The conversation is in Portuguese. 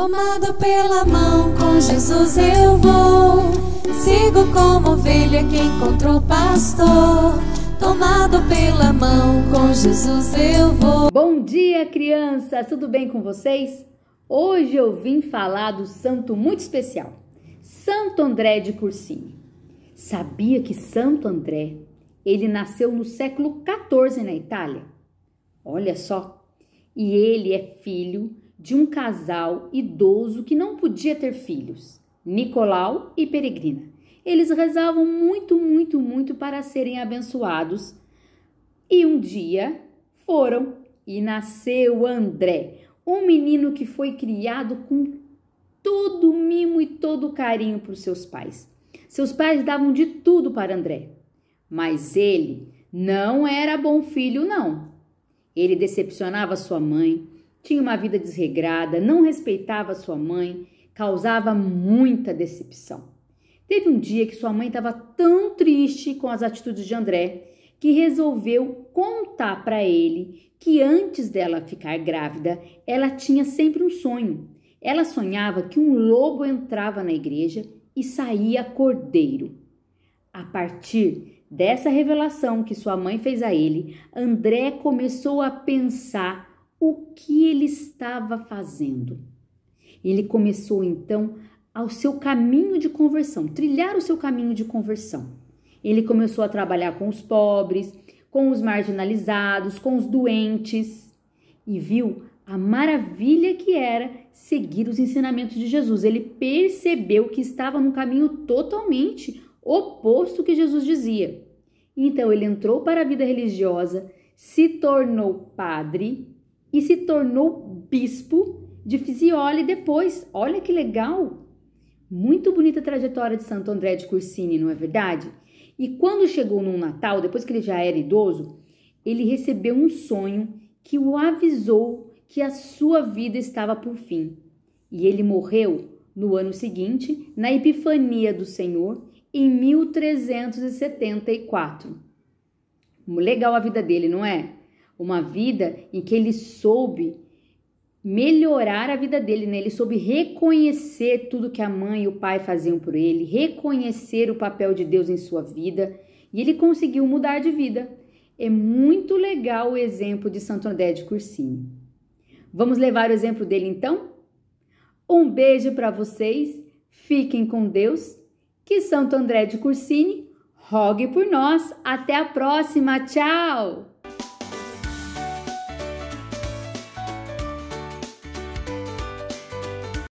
Tomado pela mão, com Jesus eu vou. Sigo como ovelha que encontrou pastor. Tomado pela mão, com Jesus eu vou. Bom dia, crianças! Tudo bem com vocês? Hoje eu vim falar do santo muito especial, Santo André de Cursini. Sabia que Santo André, ele nasceu no século 14 na Itália? Olha só! E ele é filho de um casal idoso que não podia ter filhos, Nicolau e Peregrina. Eles rezavam muito, muito, muito para serem abençoados. E um dia foram e nasceu André, um menino que foi criado com todo o mimo e todo o carinho para os seus pais. Seus pais davam de tudo para André, mas ele não era bom filho, não. Ele decepcionava sua mãe, tinha uma vida desregrada, não respeitava sua mãe, causava muita decepção. Teve um dia que sua mãe estava tão triste com as atitudes de André que resolveu contar para ele que antes dela ficar grávida, ela tinha sempre um sonho. Ela sonhava que um lobo entrava na igreja e saía cordeiro. A partir dessa revelação que sua mãe fez a ele, André começou a pensar o que ele estava fazendo. Ele começou então ao seu caminho de conversão, trilhar o seu caminho de conversão. Ele começou a trabalhar com os pobres, com os marginalizados, com os doentes e viu a maravilha que era seguir os ensinamentos de Jesus. Ele percebeu que estava no caminho totalmente oposto que Jesus dizia. Então ele entrou para a vida religiosa, se tornou padre e se tornou bispo de Fisioli depois. Olha que legal! Muito bonita a trajetória de Santo André de Cursini, não é verdade? E quando chegou num Natal, depois que ele já era idoso, ele recebeu um sonho que o avisou que a sua vida estava por fim. E ele morreu no ano seguinte, na Epifania do Senhor, em 1374. Legal a vida dele, não é? uma vida em que ele soube melhorar a vida dele, né? Ele soube reconhecer tudo que a mãe e o pai faziam por ele, reconhecer o papel de Deus em sua vida e ele conseguiu mudar de vida. É muito legal o exemplo de Santo André de Cursini. Vamos levar o exemplo dele então? Um beijo para vocês, fiquem com Deus, que Santo André de Cursini rogue por nós. Até a próxima, tchau!